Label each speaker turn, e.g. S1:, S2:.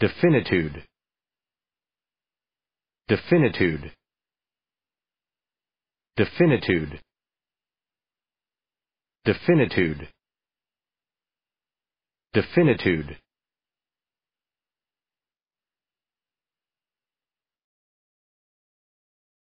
S1: Definitude. Definitude. Definitude. Definitude. Definitude.